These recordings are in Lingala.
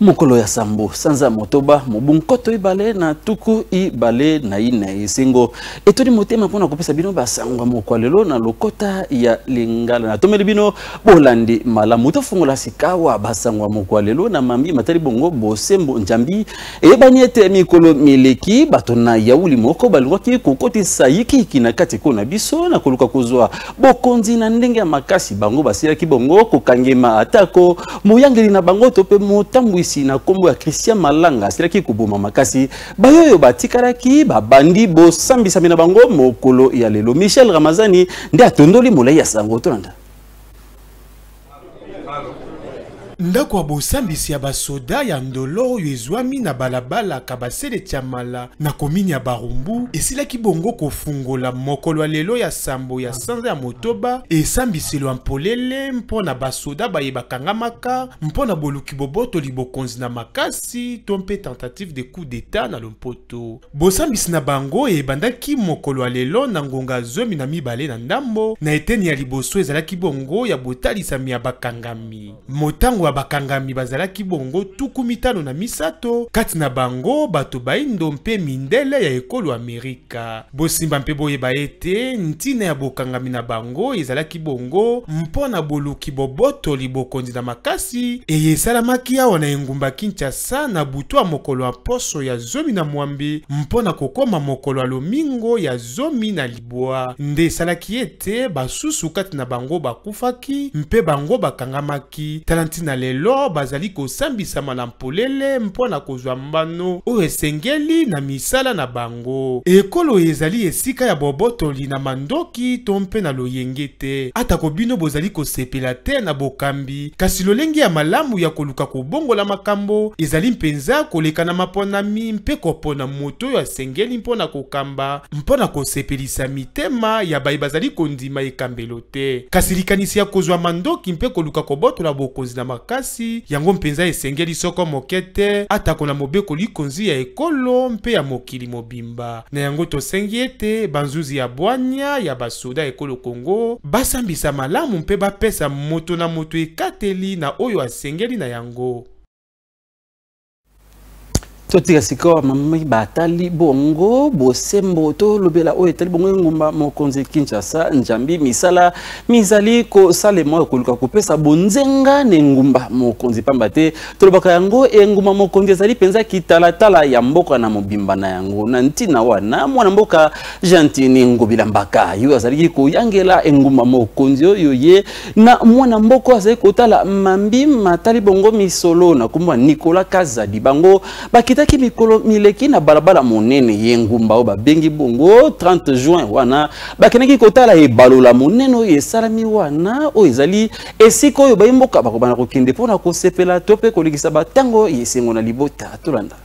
mokolo ya sambo sanza motoba mobu nkoto ebale na tuku ebale na ine esengo etoni motema mpona kopesa bino basango moko lelo na lokota ya lingala natomeli bino bolandi malamu tofungola sikawa basango moko lelo na mambi matali bongo bosembo njambi eyebani ete mikolo mileki bato na yauli moko balingwaki kokotisa yikiiki na kati ko na biso na koluka kozwa bokonzi na ndenge ya makasi bango basilaki bongo kokangema atako moyangeli na bango tope mpe polisi na nkombo ya christian malanga asilaki koboma makasi bayo oyo batikalaki babandi bosambisami na bango mokolo ya lelo michel ramazani nde atondoli molai ya sango tolanda ndako ya bosambisi ya basoda ya ndolo oyo ezwami na balabala kabasele tiamala na komini ya barumbu esilaki bongo kofungola mokolo ya lelo ya sambo ya sanza ya motoba esambiselo ya mpolele mpo na basoda bayebaka ngamaka mpo na boluki bobotoli bokonzi na makasi to mpe tentative de coup d'état na lompoto bosambisi na bango ebandaki mokolo ya lelo na ngonga zomi na mibale na ndambo na eteni ya liboso ezalaki bongo ya botalisami ya bakangami motango ya bakangami bazalaki bongo tuku mitano na misato kati na bango bato baindo mpe mindele ya ekolo amerika bosimba mpe boyeba ete ntina ya bokangami na bango ezalaki bongo mpo na boluki bobotoli bokonzi na makasi eye esalamaki awa na engumba kinshasa na butu ya mokolo ya poso ya zomi na mwambe mpo na kokoma mokolo ya lomingo ya zomi na libwa nde esalaki ete basusu kati na bango bakufaki mpe bango bakangamaki tala ntina lelo bazali kosambisama na polele mpo na kozwa mbano oyo esengeli na misala na bango ekolo ezali esika ya bobotoli na mandoki to mpe na loyenge te atako bino bozali kosepela te na bokambi kasi lolenge ya malamu ya koluka kobongola makambo ezali mpenza koleka na maponami mpe kopona moto oyo asengeli mpo na kokamba mpo na kosepelisa mitema ya baye bazali kondima ekambelo te kasi likanisi ya kozwa mandoki mpe koluka kobotola bokonzi na makambo makasi yango mpenza esengeli soko moke te atako na mobeko likonzi ya ekolo mpe ya mokili mobimba na yango tosengi ete banzuzi ya bwanya ya basoda ekolo kongo basambisa malamu mpe bapesa moto na moto ekateli na oyo asengeli na yango totika sikoyo mamai batali bongo bosembo tolobela oyo etali bongo engumba mokonzi kinshasa njambi misala mizali kosalema oyo koluka kopesa bonzenga na engumba mokonzi pamba te tolobaka yango engumba mokonzi ezali mpenza kitalatala ya mboka na mobimba na yango na ntina wana mwana mboka gentini ngobila mbaka yo azalaki koyangela engumba mokonzi oyo ye na mwana mboka oyo azali kotala mambi matali bongo misolo na nkombwa nicolas kazadi bango bakita ekitaki mikolo mileki na balabala monene ye ngumba oyo babengi bongo 30 juin wana bakendaki kotala ebalola monene oyo esalami wana oyo ezali esika oyo bayemboka bakobana kokende mpona kosepela to mpe kolekisa bantango yesengo na libota tolanda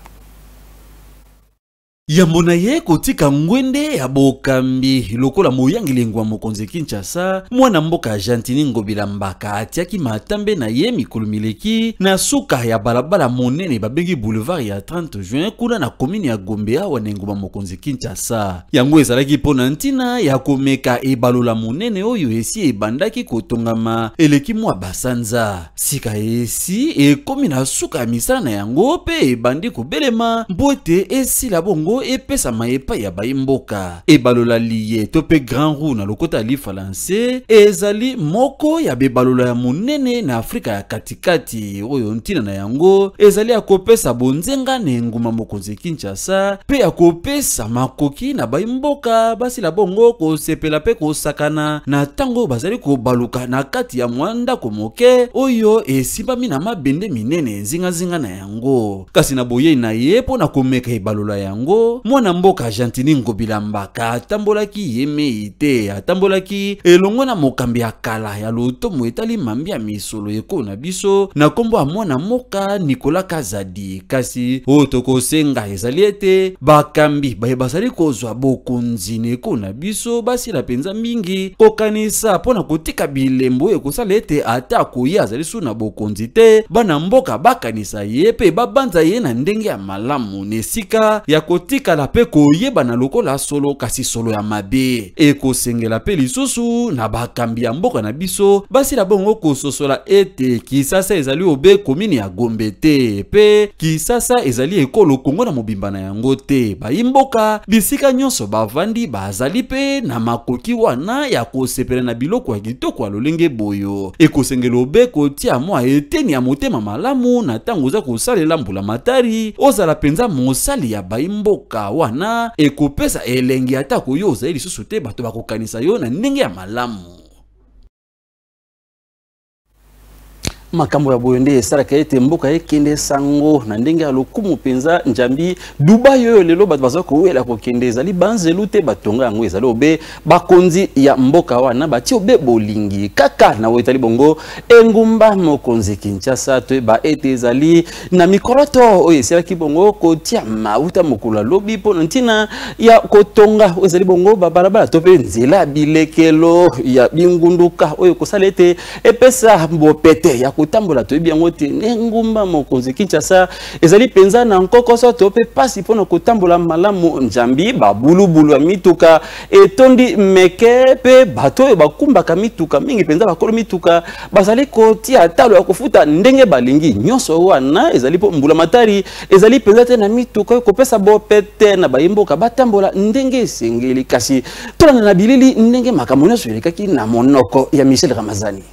yambo na ye kotika ngwende ya bokambi lokola moyangelengo ya mokonzi kinshasa mwana mboka ya jantini ngobila mbaka atiaki matambe na ye mikolo mileki na suka ya balabala monene babengi boulevard ya 30 juin kuna na komini ya gombe awa na engumba mokonzi kinshasa yango ezalaki mpo na ntina ya komeka ebalola monene oyo esi ebandaki kotongama eleki mwa basanza sika esi ekomi na suka ya misala na yango mpe ebandi kobelema mpo ete esila bongo yango epesama epai ya bayimboka ebalola liye to mpe grand roue na lokota ya lifalansais ezali moko ya bebalola ya monene na afrika ya katikati oyo ntina na yango ezali ya kopesa bonzenga na engumba mokonzi kinshasa mpe ya kopesa makoki na bayimboka basila bongo kosepela mpe kosakana na ntango bazali kobaluka na kati ya mwa ndako moke oyo esimbami na mabende minene zingazinga na yango kasi na boyei na ye mpo na komeka ebalola yango yango mwana mboka argentini ngobilambaka atambolaki ye mei te atambolaki elongo na mokambi ya kala ya lotomo etali mambi ya misolo ekolo na biso na nkombo ya mwana moka nikola kazadi kasi oyo tokosenga ezali ete bakambi baye bazali kozwa bokonzi na ekolo na biso basila mpenza mingi kokanisa mpo na kotika bilembo oyo ekosala ete ata akoye azali su na bokonzi te bana mboka bakanisa ye mpe babanza ye na ndenge ya malamu na esika ya kotika ekotikala mpe koyebana lokola solo kasi solo ya mabe ekosengela mpe lisusu na bakambi ya mboka na biso basila bongo kososola ete kisasa ezali obe komini ya gombe te mpe kisasa ezali ekolo kongo na mobimba na yango te bayimboka bisika nyonso bavandi bazali mpe na makoki wana ya kosepela na biloko ya kitoko ya lolenge boyo ekosengela obe kotia mwa eteni ya motema malamu na ntango oza kosalela mbula matari ozala mpenza mosali ya bayimboka mboka wana ekopesa elengi atako yo ozali lisusu te bato bakokanisa yo na ndenge ya malamu makambo ya boyo nde esalaka ete mboka ekende sango na ndenge ya lokumu mpenza njambi dubai oyo lelo bato bazala kowela kokende ezali banzelu te batonga yango ezali obe bakonzi ya mboka wana batie obe bolingi kaka na oyo etali bongo engumba mokonzi kinshasa toyeba ete ezali na mikoroto oyo esilaki bongo kotia mauta mokolo alobi mpona ntina ya kotonga oyo ezali bongo babalabala to mpe nzela bilekelo ya bingunduka oyo kosala ete epesa bopete ya ko kotambola toyebi yango te ne ngumba mokonzi kinshasa ezali mpenza na nkokoso to mpe mpasi mpona kotambola malamu nzambi babulubulu ya mituka etondi meke mpe bato oyo bakumbaka mituka mingi mpenza bakolo mituka bazali kotia talo ya kofuta ndenge balingi nyonso wana ezali mpo mbula matari ezali mpenza te na mituka oyo kopesa bopete na bayemboka batambola ndenge esengeli kasi tolanda na bilili ndenge makambo nyonso elekaki na monoko ya michel ramazani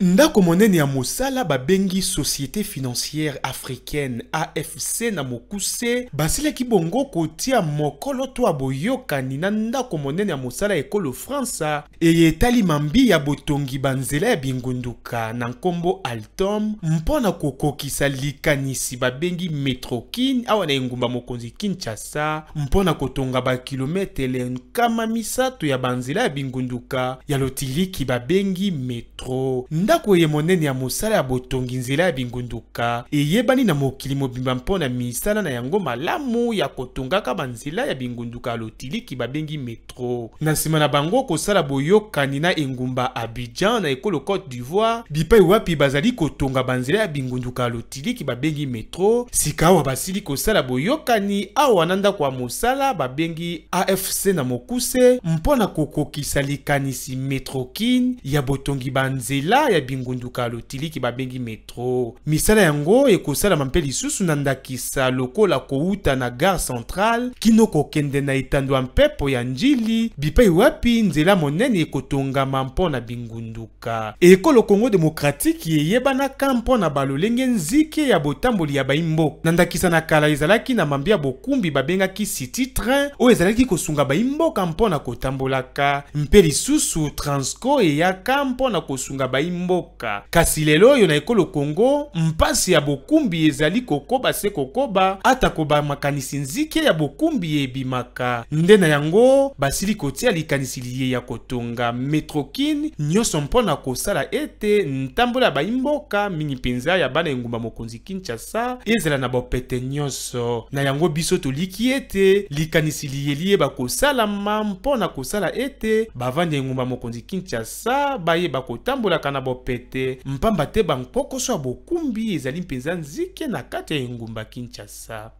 ndako monene ya mosala babengi société financière africaine afc na mokuse basilaki bongo kotia mokolo to ya boyokani na ndako monene ya mosala ya ekolo fransa eye etali mambi ya botongi banzela ya bingunduka na nkombo altom mpo na kokokisa likanisi babengi metrokin awa na engumba mokonzi kinshasa mpo na kotonga bakilometele nkama misato ya banzela ya bingunduka ya lotiliki babengi metro ndako ye monene ya mosala ya botongi nzela ya bingunduka eyebani na mokili mobimba mpo na misala na yango malamu ya kotongaka banzela ya bingunduka ya lotiliki babengi metro na nsima na bango kosala boyokani na engumba abidjan na ekolo cote d'ivoire bipai wapi bazali kotonga banzela ya bingunduka ya lotiliki babengi metro sika awa basili kosala boyokani awa na ndako ya mosala babengi afc na mokuse mpo na kokokisa likanisi metrokine ya botongi banzela ya bingunduka lotiliki babengi metro misala yango ekosalama mpe lisusu na ndakisa lokola kowuta na gare centrale kino kokende na etando ya mpepo ya njili bipai wapi nzela monene ekotongama mpo na bingunduka ekolo kongo demokratiki eyebanaka mpo na balolenge nzike ya botamboli ya baimboka na ndakisa na kala ezalaki na mambi ya bokumbi babengaki city train oyo ezalaki kosunga baimboka mpo na kotambolaka mpe lisusu transco eyaka mpo na kosunga baimboka mboka kasi lelo oyo na ekolo kongo mpasi ya bokumbi ezali kokoba se kokoba atako bamakanisi nzike ya bokumbi e ebimaka nde na yango basili kotia likanisi liye ya kotonga metrokin nyonso mpo na kosala ete ntambola ya baimboka mingi mpenza ya bana engumba mokonzi kinshasa ezala na bopete nyonso na yango biso toliki ete likanisi liye liyeba kosalama mpo na kosala ete bavandi engumba mokonzi kinshasa bayeba kotambolaka na bopete pete mpamba te bankpokoso ya bokumbi ezali mpenza nzike na kati ya engumba kinshasa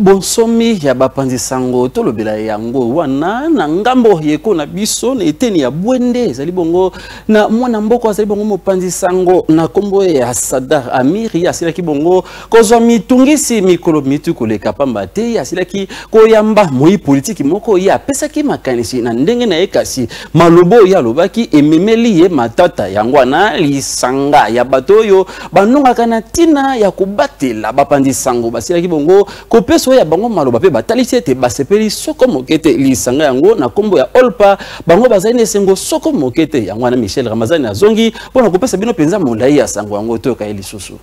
bonsomi ya bapanzi sango tolobela yango wana na ngambo yeko na biso na eteni ya bwende ezali bongo na mwana mboko azali bongo mopanzi sango na nkombo ya sadar amiri asilaki bongo kozwa mitungisi mikolo mitu koleka pamba te ye asilaki koyamba moi politiki moko ye apesaki makanisi na ndenge na ye kasi maloba oyo alobaki ememeli ye matata yango wana lisanga ya bato oyo banongaka na ntina ya kobatela bapanzi sango basilaki bongo kopesa liboso ya bango maloba mpe batalisi ete basepeli soko moke te lisanga yango na nkombo ya olpa bango bazali na esengo soko moke te yango wana michel ramazani azongi mpona kopesa bino mpenza molai ya sango yango toyoka ye lisusu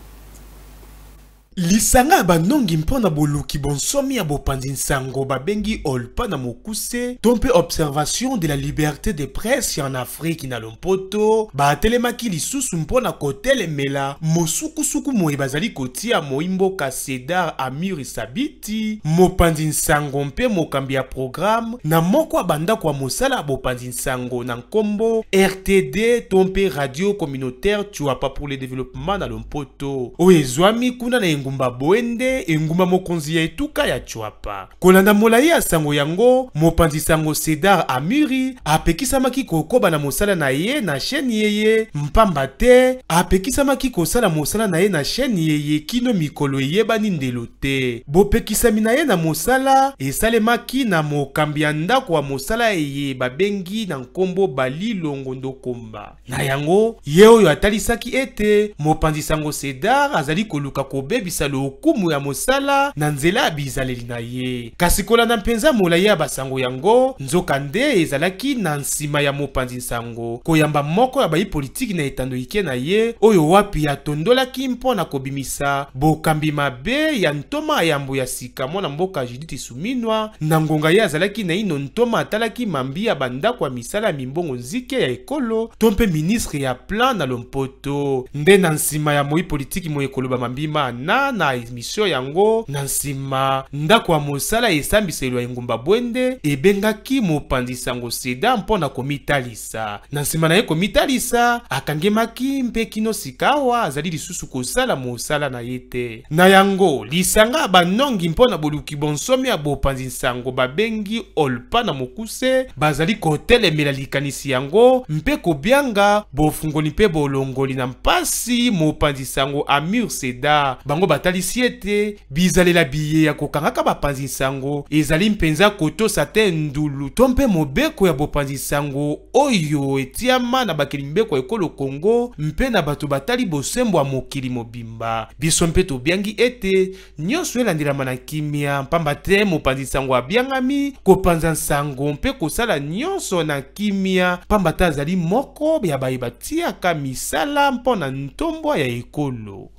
lisanga ba banongi mpo kibonsomi boluki bonsomi ya bopanzi nsango babengi bengi na mokuse observation de la liberté de presse en Afrique na lompoto baatelemaki lisusu le mela, kotelemela mosukusuku moye bazali kotia moimboka sedar amuri sabiti mopanzi sango mpe mokambi ya programme na moko ya bandako ya mosala ya bopanzi nsango rtd tompe radio communautaire tuapa pour le développement na lompoto oyo ezwami kuna na engumba bwende engumba mokonzi ya etuka ya chwapa kolanda molai ya sango yango mopanzi sango sedar amuri apekisamaki kokoba na mosala na ye na sheni yeye mpamba te apekisamaki kosala mosala na ye na sheni yeye kino mikolo eyebani ndelo te bopekisami na ye na mosala esalemaki na mokambi ya ndako ya mosala eye babengi na nkombo balilongondo komba na yango ye oyo atalisaki ete mopanzi sango sedar azali koluka kobebisa akolongisa lokumu ya mosala na nzela ya bizaleli na ye kasi kolanda mpenza molai ya basango yango nzoka nde ezalaki na nsima ya mopanzi nsango koyamba moko ya bayipolitiki na etando ike na ye oyo wapi atondolaki mpo na kobimisa bokambi mabe ya ntoma yambo ya sika mwana mboka judith suminwa na ngonga ye azalaki naino ntoma atalaki mambi ya bandako ya misala ya mimbongo nzike ya ekolo to mpe ministre ya plan na lompoto nde na nsima ya moi politiki moye koloba mambima na wana na emisio yango na nsima ndako ya mosala esambiselwa engumba bwende ebengaki mopanzi sango seda mpo na komitalisa na nsima na ye komitalisa akangemaki mpe kino sika awa azali lisusu kosala mosala na ye te na yango lisanga ya banongi mpo na boluki bonsomi ya bopanzi nsango babengi olpa na mokuse bazali kotelemela likanisi yango mpe kobianga bofungoli mpe bolongoli na mpasi mopanzi sango amir seda bango bango batalisi ete bizalela biye ya kokangaka bapanzi nsango ezali mpenza kotosa te ndulu to mpe mobeko ya bopanzi nsango oyo etiama na bakili mibeko ya ekolo kongo mpe na bato batali bosembo ya mokili mobimba biso mpe tobiangi ete nyonso elandelama na kimia pamba te mopanzi nsango abiangami kopanza nsango mpe kosala nyonso na kimia pamba te azali moko ya baye batiaka misala mpo na ntombwa ya ekolo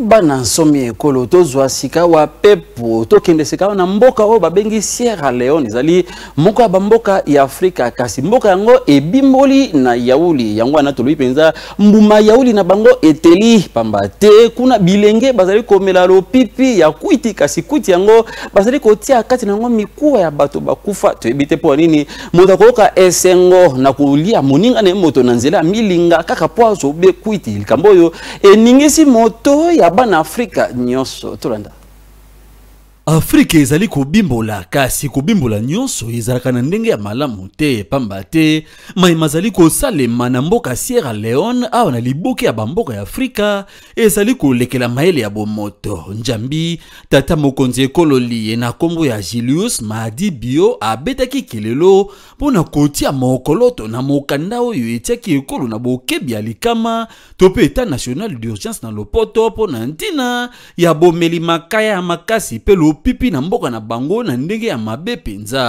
bana nsomi ekolo tozwa sika wa pepo tokende sika wana mboka oyo babengi sierra leone ezali moko ya bamboka ya afrika kasi mboka yango ebimboli na yauli yango wana tolobi mpenza mbuma yauli na bango eteli pamba te kuna bilenge bazali komela lopipi ya kwiti kasi kwiti yango bazali kotia kati na yango mikuwa ya bato bakufa toyebi te mpo nini moto akoyoka esengo na kolia moninga na ye moto na nzela ya milinga kaka mpo azobye kwiti likambo oyo eningisi moto abana afrika nyoso tolanda afrika ezali kobimbola kasi kobimbola nyonso ezalaka na ndenge ya malamu te pamba te mayima azali kosalema na mboka sierra leon awa na liboke ya bamboka ya afrika ezali kolekela mayele ya bomoto njambi tata mokonzi ekololi ye na nkombo ya julius maadi bio abetaki kelelo mpo na kotia mokoloto na mokanda oyo etiaki ekolo na bokebi ya likama to mpe etat national d'urgence na lopoto mpo na ntina ya bomeli makaya ya makasi mpe lopipi na mboka na bango na ndenge ya mabe mpenza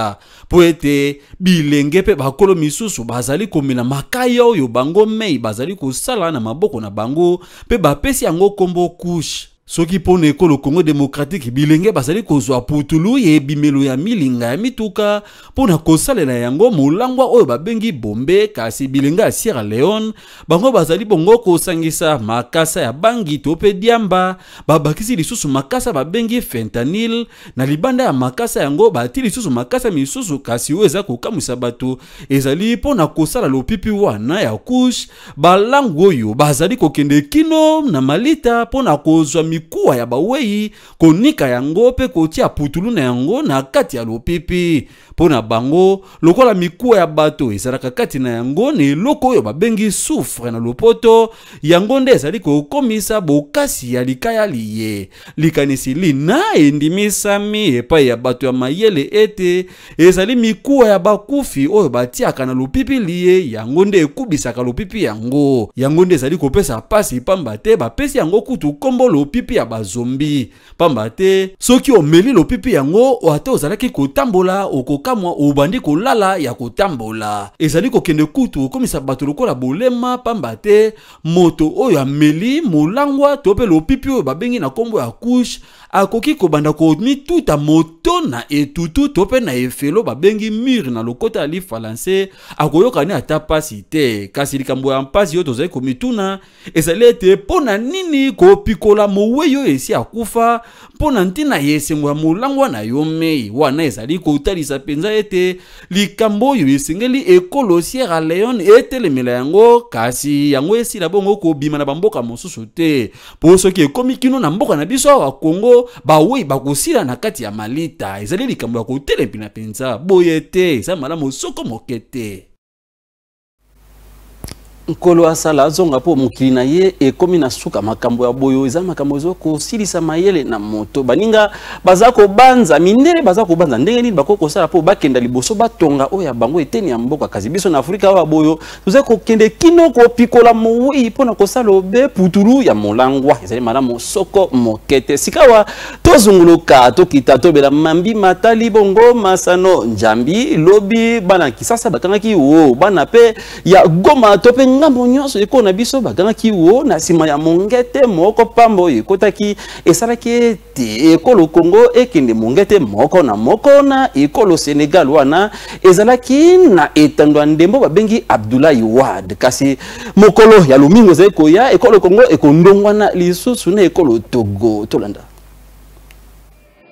mpo ete bilenge mpe bakolo misusu bazali komela makaya oyo bango mei bazali kosala na maboko na bango mpe bapesi yango nkombo kushe soki mpo na ekolo congo démocratique bilenge bazali kozwa putulu ya ebimelo ya milinga ya mituka mpo na kosalela yango molangwa oyo babengi bombe kasi bilenge ya sierra leone bango bazali bongo kosangisa makasa ya bangi to mpe diamba babakisi lisusu makasa babengi fentanil na libanda ya makasa yango bati lisusu makasa misusu kasi oyo eza kokamwisa bato ezali mpo na kosala lopipi wana ya kushe balangu oyo bazali kokende kino na malita mpo na kozwa mikuwa ya bawei konika yango mpe kotia putulu na yango na kati ya lopepe mpo na bango lokola mikuwa ya bato ezalaka kati na yango na eloko oyo babengi soufre na lopoto yango nde ezali kokomisa bokasi ya likaya liye likanisi lina endimisami epai ya bato ya mayele ete ezali mikuwa ya bakufi oyo batiaka na lopipi liye yango nde ekubisaka lopipi yango yango nde ezali kopesa pasi pamba te bapesi yango kutu nkombo lopipi lopipi ya bazombi pamba te soki omeli lopipi yango ata ozalaki kotambola okokamwa obandi kolala ya kotambola ezali kokende kutu okomisa bato lokola bolema pamba te moto oyo ameli molangwa to mpe lopipi oyo babengi na nkombo ya kushe akoki kobanda komituta moto na etutu to mpe na efelo babengi mure na lokota ya lifalancais akoyokani ata mpasi te kasi likambo ya mpasi oyo tozali komituna ezali ete mpo na nini kopikola mowei oyo esi akufa mpo na ntina ya esengo ya molangwa na yo mei wana ezali kotalisa mpenza ete likambo oyo esengeli ekolosiere ya leon etelemela yango kasi yango esila bongo kobima na bamboka mosusu te mpo soki ekomi kino na mboka na biso awa kongo solo baoyo bakosila na kati ya malita ezali likambo ya kotelempi na mpenza boye te eza malamu soko moke te nkolo asala azonga mpo mokili na ye ekomi na suka makambo ya boyo eza makambo ezo kosilisa mayele na moto baninga baza kobanza mindele baza kobanza ndenge nini bakoki kosala mpo bakenda liboso batonga oyo ya bango eteni ya mboka kasi biso na afrika oyo ya boyo toza kokende kino kopikola mowei mpona kosala obe putulu ya molangwa ezali malamu soko mokete sikawa tozunguluka tokita tobela mambi matali bongo masano njambi lobi bana kisasa bakangaki wo bana pe ya goma to ngambo nyonso ekoo na biso bagangaki wo na nsima ya mongete moko pamba oyo ekotaki esalaki ete ekolo kongo ekende mongete moko na moko na ekolo senegal wana ezalaki na etando ya ndembo babengi abdoulaye wad kasi mokolo ya lomingo ezali koya ekolo kongo ekondongwana lisusu na ekolo togo tolanda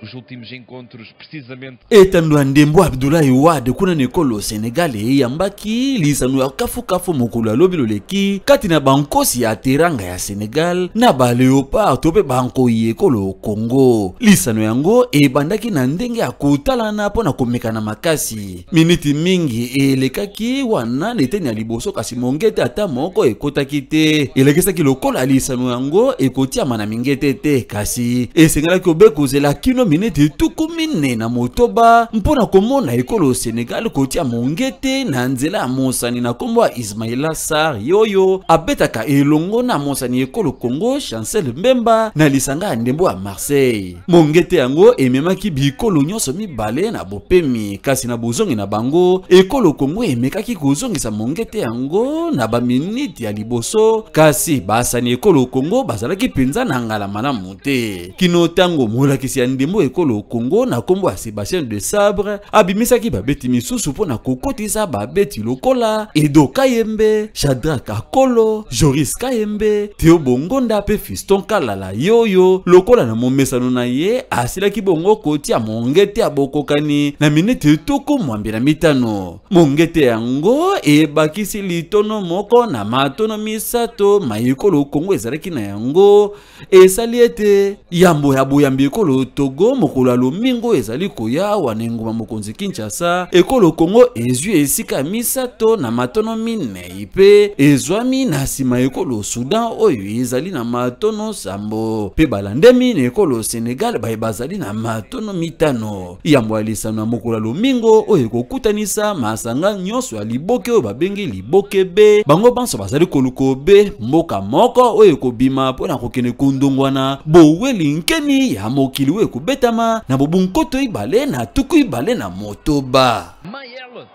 os últimos encontros precisamente etando ya ndembo abdoulaye wade kuna na ekolo senegale eyambaki lisano ya kafukafu mokolo alobi loleki kati na bankosi ya teranga ya senegal na baleopard to mpe bankoyi ekolo congo lisano yango ebandaki na ndenge ya kotalana mpo na komekana makasi miniti mingi e elekaki wana na eteni ya liboso kasi mongete ata moko ekotaki te elekisaki lokola lisano yango ekotiama na mingete te kasi esengelaki obekozela kino minete tuku mine na motoba mpo na komona ekolo senegal kotia mongete na nzela ya mosani na nkombo ya ismaila sar ye oyo abetaka elongo na mosani ekolo congo chancel mbemba na lisanga ya ndembo ya marseille mongete yango ememaki bikolo nyonso mibale na bopemi kasi na bozongi na bango ekolo congo emekaki kozongisa mongete yango na baminiti ya liboso kasi basani ekolo congo bazalaki mpenza na ngala malamu te kino ntango molakisi ya ndembo moko ekolo kongo na nkombo ya sebastien de sabre abimisaki babeti misusu mpo na kokotisa babeti lokola edo kayembe shadrak akolo joris kayembe teo bongonda mpe fiston kalala yoyo lokola na momesano na ye asilaki bongo kotia mongete ya bokokani na miniti etoko mwambe na mitano mongete yango ebakisi litono moko na matono misato mayekolo kongo ezalaki na yango esali ete yambo ya boyambi ekolo togo yango mokolo alomi ngo ezali koya awa na engumba mokonzi kinshasa ekolo kongo ezwi esika misato na matono minei mpe ezwami na nsima ekolo sudan oyo ezali na matono sambo mpe balandemi na ekolo senegal baye bazali na matono mitano yambo ya lisano ya mokolo alomingo oyo ekokutanisa masanga nyonso ya liboke oyo babengi liboke b bango banso bazali koluka b mboka moko oyo ekobima mpo na kokende kondongwana boweli nkeni ya mokili oyo ekobe abetama na bobunkoto ibale na tuku ibale na motoba Mayel.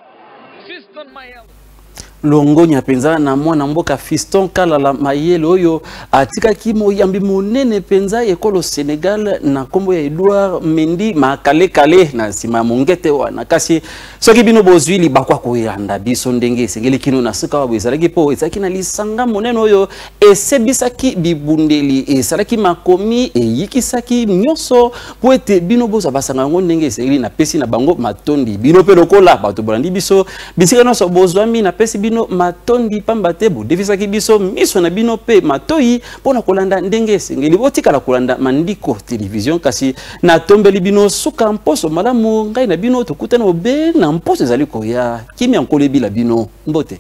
Fiston Mayel. longonya mpenza na mwana mboka fiston kalala mayele oyo atikaki moyambi monene mpenza ekolo sénégal na nkombo ya edouard mendi makalekale na nsima ya mongete wana kasi soki bino bozwi libakwa koyanda biso ndenge esengeli kino na suka wabo ezalaki mpo ezalaki na lisanga monene oyo esebisaki bibundeli esalaki makomi eyikisaki nyonso mpo ete bino bozwa basanga yango ndenge esengeli napesi na bango matondi bino mpe lokola bato bolandi biso bisika nyonso bozwami napesi bino matondi pamba te bodefisaki biso miso na bino mpe matoyi mpona kolanda ndenge esengeli botikala kolanda mandiko televizio kasi natombeli bino suka mposo malamu ngai na bino tokutana obe na mposo ezali koya kimia nkolebila bino mbote